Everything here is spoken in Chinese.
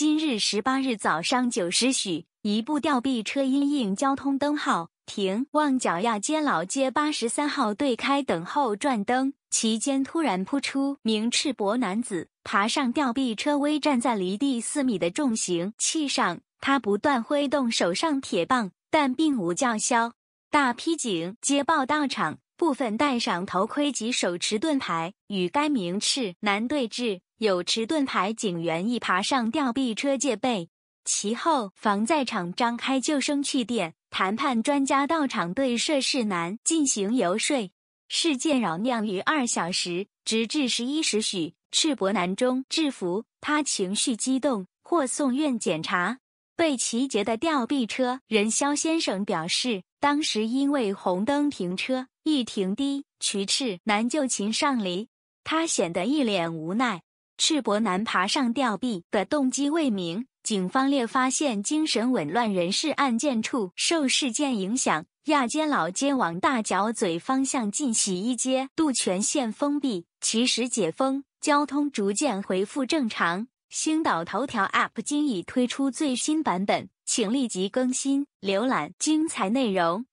今日十八日早上九时许，一部吊臂车因应交通灯号停望角亚街老街八十三号对开等候转灯，其间突然扑出名赤膊男子，爬上吊臂车微站在离地四米的重型器上，他不断挥动手上铁棒，但并无叫嚣。大批警接报到场。部分戴上头盔及手持盾牌，与该名赤男对峙。有持盾牌警员一爬上吊臂车戒备。其后，防在场张开救生气垫，谈判专家到场对涉事男进行游说。事件扰酿于二小时，直至十一时许，赤膊男中制服他，情绪激动，获送院检查。被骑劫的吊臂车人肖先生表示，当时因为红灯停车，一停低，徐赤男就擒上离，他显得一脸无奈。赤膊男爬上吊臂的动机未明，警方列发现精神紊乱人士案件处受事件影响，亚街老街往大角嘴方向进洗衣街渡全线封闭，其实解封，交通逐渐恢复正常。星岛头条 App 今已推出最新版本，请立即更新，浏览精彩内容。